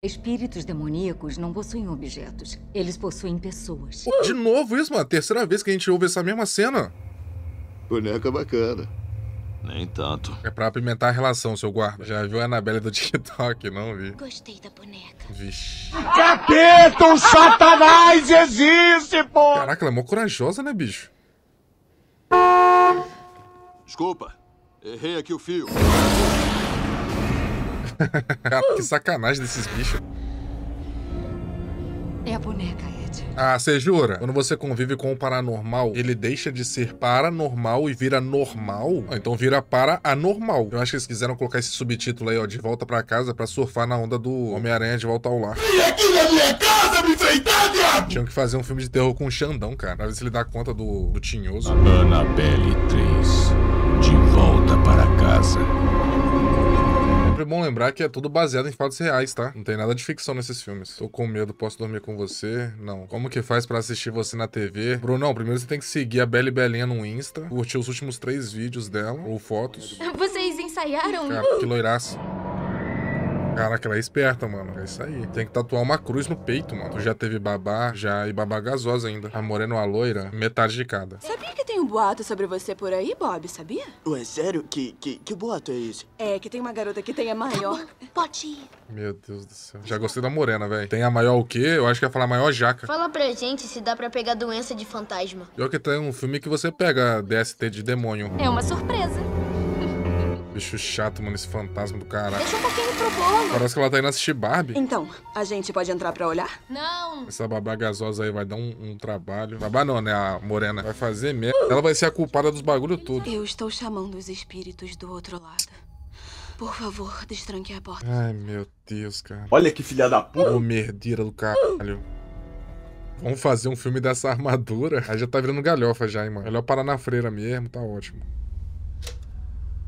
Espíritos demoníacos não possuem objetos, eles possuem pessoas. De novo isso, mano. Terceira vez que a gente ouve essa mesma cena. Boneca bacana. Nem tanto. É pra apimentar a relação, seu guarda. Já viu a Anabelle do TikTok? Não vi. Gostei da boneca. Vixe. Capeta, um satanás existe, pô! Caraca, ela é mó corajosa, né, bicho? Desculpa. Errei aqui o fio. Ah, que sacanagem desses bichos. É a boneca, Ed. Ah, você jura? Quando você convive com o paranormal, ele deixa de ser paranormal e vira normal? Ah, então vira para anormal. Eu acho que eles quiseram colocar esse subtítulo aí, ó, de volta para casa para surfar na onda do Homem-Aranha de volta ao lar. E aqui na minha casa, me enfeitar, diabo! Tinham que fazer um filme de terror com o Xandão, cara, pra ver se ele dá conta do, do Tinhoso. Annabelle 3, de volta para casa sempre bom lembrar que é tudo baseado em fatos reais, tá? Não tem nada de ficção nesses filmes. Tô com medo, posso dormir com você? Não. Como que faz para assistir você na TV? Brunão, primeiro você tem que seguir a Belle Belinha no Insta, curtir os últimos três vídeos dela, ou fotos. Vocês ensaiaram? Cara, que loiraça. Caraca, ela é esperta, mano. É isso aí. Tem que tatuar uma cruz no peito, mano. Tu já teve babá, já e babá gasosa ainda. A morena ou a loira, metade de cada. Sabia que tem um boato sobre você por aí, Bob, sabia? Ué, sério? Que, que, que boato é esse? É, que tem uma garota que tem a maior. Tá Pode ir. Meu Deus do céu. Já gostei da morena, velho. Tem a maior o quê? Eu acho que ia falar maior jaca. Fala pra gente se dá pra pegar doença de fantasma. Pior que tem um filme que você pega DST de demônio. É uma surpresa. Bicho chato, mano, esse fantasma do caralho. Deixa um pouquinho pro bolo. Parece que ela tá indo assistir Barbie. Então, a gente pode entrar pra olhar? Não. Essa babá gasosa aí vai dar um, um trabalho. Babá não, né? A morena. Vai fazer mesmo. Ela vai ser a culpada dos bagulho tudo. Eu estou chamando os espíritos do outro lado. Por favor, destranque a porta. Ai, meu Deus, cara. Olha que filha da puta. Ô, merdeira do caralho. Vamos fazer um filme dessa armadura. Aí já tá virando galhofa já, hein, mano. Melhor parar na freira mesmo, tá ótimo.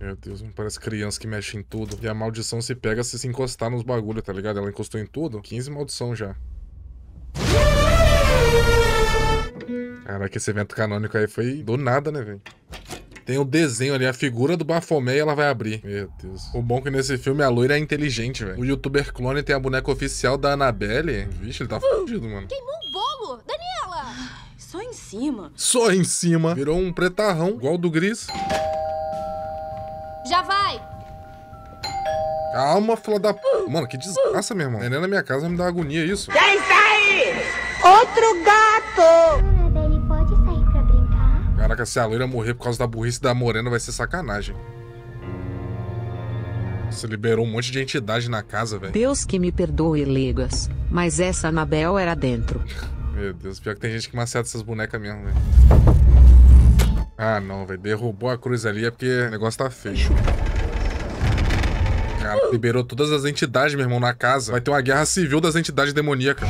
Meu Deus, parece criança que mexe em tudo. E a maldição se pega se se encostar nos bagulho, tá ligado? Ela encostou em tudo. 15 maldição já. Caraca, esse evento canônico aí foi do nada, né, velho? Tem o um desenho ali, a figura do Bafomé e ela vai abrir. Meu Deus. O bom é que nesse filme a loira é inteligente, velho. O youtuber clone tem a boneca oficial da Annabelle. Vixe, ele tá fudido, mano. Queimou o bolo! Daniela! Só em cima. Só em cima. Virou um pretarrão, igual do Gris. Já vai! Calma, fila da... Mano, que desgraça, minha irmão. Neném na minha casa me dá agonia é isso. Quem sai? Outro gato! pode sair pra brincar? Caraca, se a loira morrer por causa da burrice da morena vai ser sacanagem. Você liberou um monte de entidade na casa, velho. Deus que me perdoe, Legas. Mas essa Anabel era dentro. Meu Deus, pior que tem gente que maceta essas bonecas mesmo, velho. Ah, não, velho. Derrubou a cruz ali é porque o negócio tá feio. Cara, liberou todas as entidades, meu irmão, na casa. Vai ter uma guerra civil das entidades demoníacas.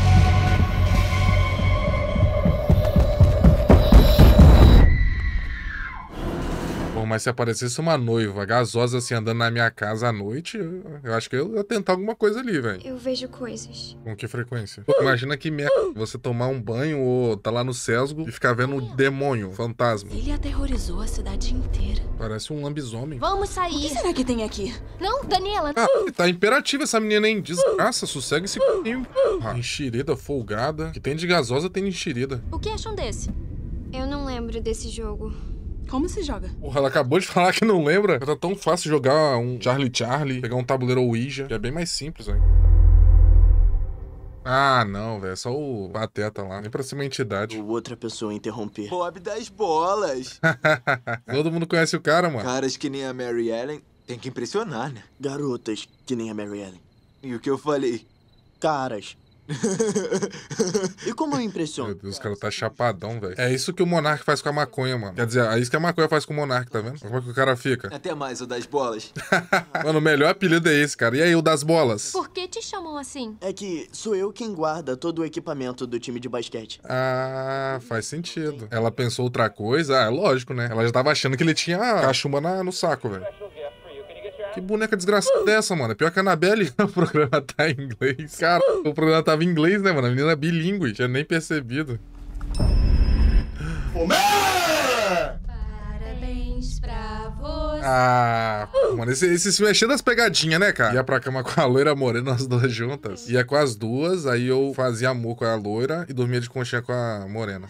mas se aparecesse uma noiva gasosa assim andando na minha casa à noite, eu acho que eu ia tentar alguma coisa ali, velho. Eu vejo coisas. Com que frequência? imagina que merda você tomar um banho ou tá lá no sesgo e ficar vendo o demônio, fantasma. Ele aterrorizou a cidade inteira. Parece um lambisomem. Vamos sair. O que será que tem aqui? Não, Daniela. Ah, tá imperativa essa menina, hein? Desgraça, sossegue esse c... Ah, enxerida, folgada. Que tem de gasosa, tem de enxerida. O que acham desse? Eu não lembro desse jogo. Como se joga? Porra, ela acabou de falar que não lembra. Tá tão fácil jogar um Charlie Charlie, pegar um tabuleiro Ouija, que é bem mais simples, hein? Ah, não, velho. É só o Pateta lá. Nem pra ser uma entidade. O outra pessoa interromper. Bob das bolas. Todo mundo conhece o cara, mano. Caras que nem a Mary Ellen. Tem que impressionar, né? Garotas que nem a Mary Ellen. E o que eu falei? Caras e como eu impressiono? Meu Deus, o cara tá chapadão, velho. É isso que o Monark faz com a maconha, mano. Quer dizer, é isso que a maconha faz com o Monark, tá vendo? Como é que o cara fica? Até mais, o das bolas. mano, o melhor apelido é esse, cara. E aí, o das bolas? Por que te chamam assim? É que sou eu quem guarda todo o equipamento do time de basquete. Ah, faz sentido. Ela pensou outra coisa? Ah, é lógico, né? Ela já tava achando que ele tinha a cachumba na, no saco, velho. Que boneca desgraçada dessa, é mano? Pior que a Anabelle, o programa tá em inglês. Cara, o programa tava em inglês, né, mano? A menina é bilíngue, tinha nem percebido. Parabéns pra você. Ah, mano, esse, esse filme é cheio das pegadinhas, né, cara? Ia pra cama com a loira morena, as duas juntas. Ia com as duas, aí eu fazia amor com a loira e dormia de conchinha com a morena.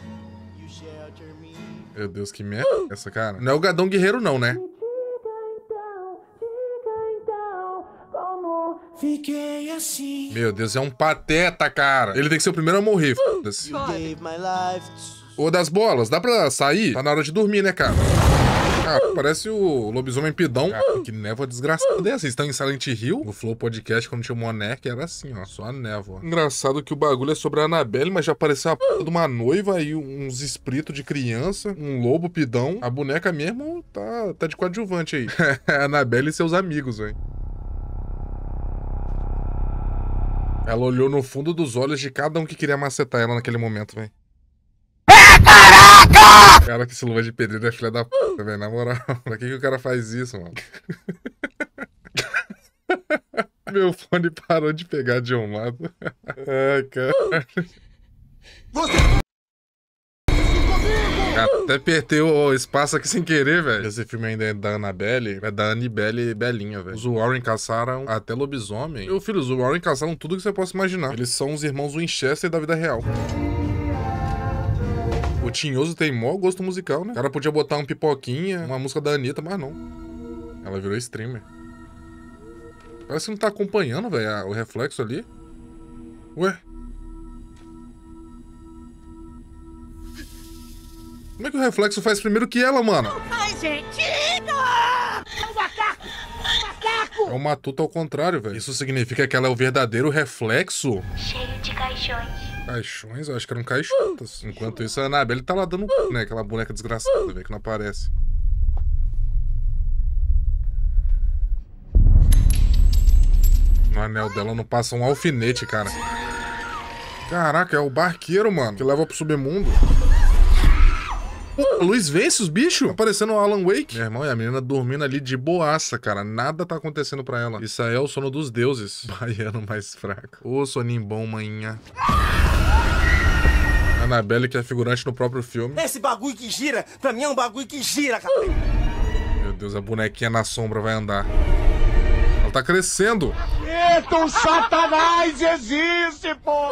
Meu Deus, que merda essa, cara. Não é o Gadão Guerreiro, não, né? Fiquei assim. Meu Deus, é um pateta, cara. Ele tem que ser o primeiro a morrer. Foda-se. Ô, das bolas, dá pra sair? Tá na hora de dormir, né, cara? Ah, parece o lobisomem pidão. que névoa desgraçada é essa? Assim, vocês estão em Silent Hill? No Flow Podcast, quando tinha o Monark, era assim, ó. Só a névoa. Engraçado que o bagulho é sobre a Anabelle, mas já apareceu a p... de uma noiva aí, uns espíritos de criança, um lobo pidão. A boneca mesmo tá, tá de coadjuvante aí. a e seus amigos, velho. Ela olhou no fundo dos olhos de cada um que queria macetar ela naquele momento, velho. É, caraca! Cara, que esse luva de pedreiro é filha da puta, velho. Na moral, pra que, que o cara faz isso, mano? Meu fone parou de pegar de um lado. Ai, cara. Você... Até apertei o espaço aqui sem querer, velho. Esse filme ainda é da Annabelle, é da Annibelle Belinha, velho. Os Warren caçaram até lobisomem. E, filho, os Warren caçaram tudo que você possa imaginar. Eles são os irmãos Winchester da vida real. O Tinhoso tem maior gosto musical, né? O cara podia botar um pipoquinha, uma música da Anitta, mas não. Ela virou streamer. Parece que não tá acompanhando, velho, o reflexo ali. Ué? Como é que o reflexo faz primeiro que ela, mano? Ai, gente! É um é, é um matuto ao contrário, velho. Isso significa que ela é o verdadeiro reflexo? Cheio de caixões. Caixões? Eu acho que eram caixotas. Enquanto isso, a Anabelle tá lá dando, né? Aquela boneca desgraçada, velho, que não aparece. No anel dela não passa um alfinete, cara. Caraca, é o barqueiro, mano, que leva pro submundo. Pô, Luiz vence os bichos? Aparecendo o Alan Wake. Meu irmão, e a menina dormindo ali de boaça, cara. Nada tá acontecendo pra ela. Isso aí é o sono dos deuses. Baiano mais fraco. Ô, soninho bom, manhã. Anabelle, que é figurante no próprio filme. Esse bagulho que gira, pra mim é um bagulho que gira, cara. Meu Deus, a bonequinha na sombra vai andar. Ela tá crescendo capeta, o satanás existe, pô!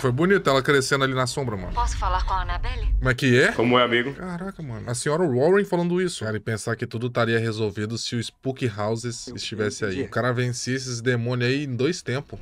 Foi bonito ela crescendo ali na sombra, mano. Posso falar com a Annabelle? Como é que é? Como é, amigo? Caraca, mano. A senhora Warren falando isso. Cara, e pensar que tudo estaria resolvido se o Spook Houses estivesse aí. O cara vencia esses demônios aí em dois tempos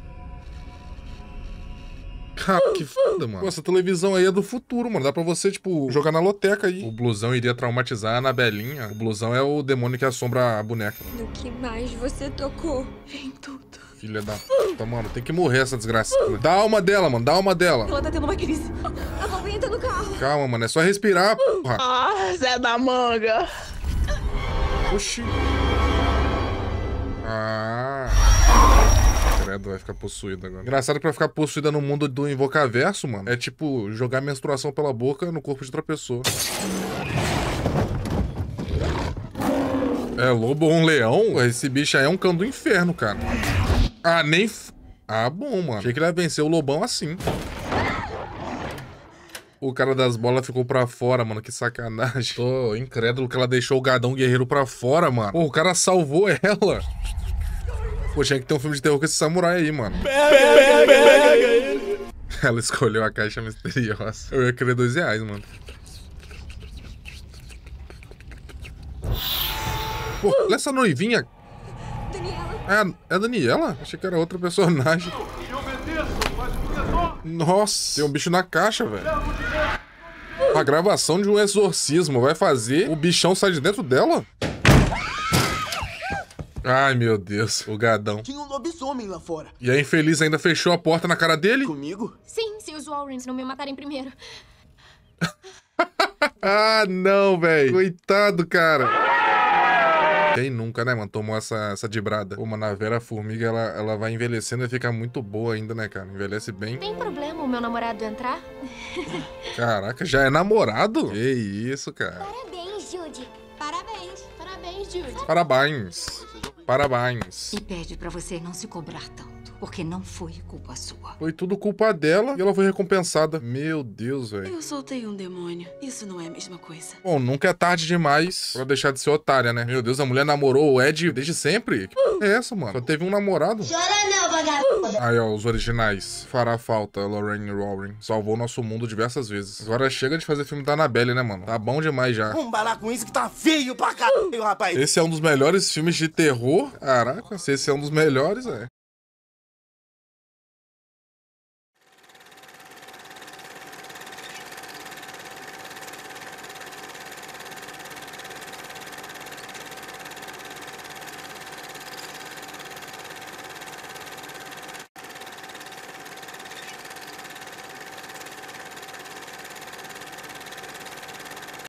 rápido. Que foda, mano. essa televisão aí é do futuro, mano. Dá pra você, tipo, jogar na loteca aí. O blusão iria traumatizar a Anabelinha. O blusão é o demônio que assombra a boneca. No que mais você tocou? Em tudo. Filha da puta, mano. Tem que morrer essa desgraça. Dá alma dela, mano. Dá alma dela. Ela tá tendo uma crise. A mamãe no carro. Calma, mano. É só respirar, porra. Ah, Zé da manga. Oxi. Ah vai ficar possuída agora. Engraçado que vai ficar possuída no mundo do Invocaverso, mano. É tipo jogar menstruação pela boca no corpo de outra pessoa. É lobo ou um leão? Esse bicho aí é um cão do inferno, cara. Ah, nem... F... Ah, bom, mano. Achei que ele ia vencer o lobão assim. O cara das bolas ficou pra fora, mano. Que sacanagem. Tô incrédulo que ela deixou o gadão guerreiro pra fora, mano. Pô, o cara salvou ela. Pô, tinha que ter um filme de terror com esse samurai aí, mano. Pega, pega, pega ele. Ela escolheu a caixa misteriosa. Eu ia querer dois reais, mano. Pô, olha essa noivinha. Daniela. É, é a Daniela? Achei que era outra personagem. Nossa, tem um bicho na caixa, velho. A gravação de um exorcismo vai fazer o bichão sair de dentro dela? Ai, meu Deus, o gadão. Tinha um lobisomem lá fora. E a infeliz ainda fechou a porta na cara dele? Comigo? Sim, se os Warrens não me matarem primeiro. ah, não, velho. Coitado, cara. Quem nunca, né, mano? Tomou essa, essa dibrada. Pô, mano, a Vera Formiga, ela, ela vai envelhecendo e fica muito boa ainda, né, cara? Envelhece bem. Tem problema o meu namorado entrar? Caraca, já é namorado? Que isso, cara. Parabéns, Judy. Parabéns. Parabéns, Judy. Parabéns. Parabéns. E pede para você não se cobrar tanto, porque não foi culpa sua. Foi tudo culpa dela e ela foi recompensada. Meu Deus, velho. Eu soltei um demônio. Isso não é a mesma coisa. Bom, nunca é tarde demais Para deixar de ser otária, né? Meu Deus, a mulher namorou o Ed desde sempre? Que p... é essa, mano? Só teve um namorado. Chora Aí, ó, os originais. Fará falta, Lorraine Warren. Salvou nosso mundo diversas vezes. Agora chega de fazer filme da Annabelle, né, mano? Tá bom demais já. Vamos balar com isso que tá feio pra caralho, rapaz. Esse é um dos melhores filmes de terror. Caraca, esse é um dos melhores, é.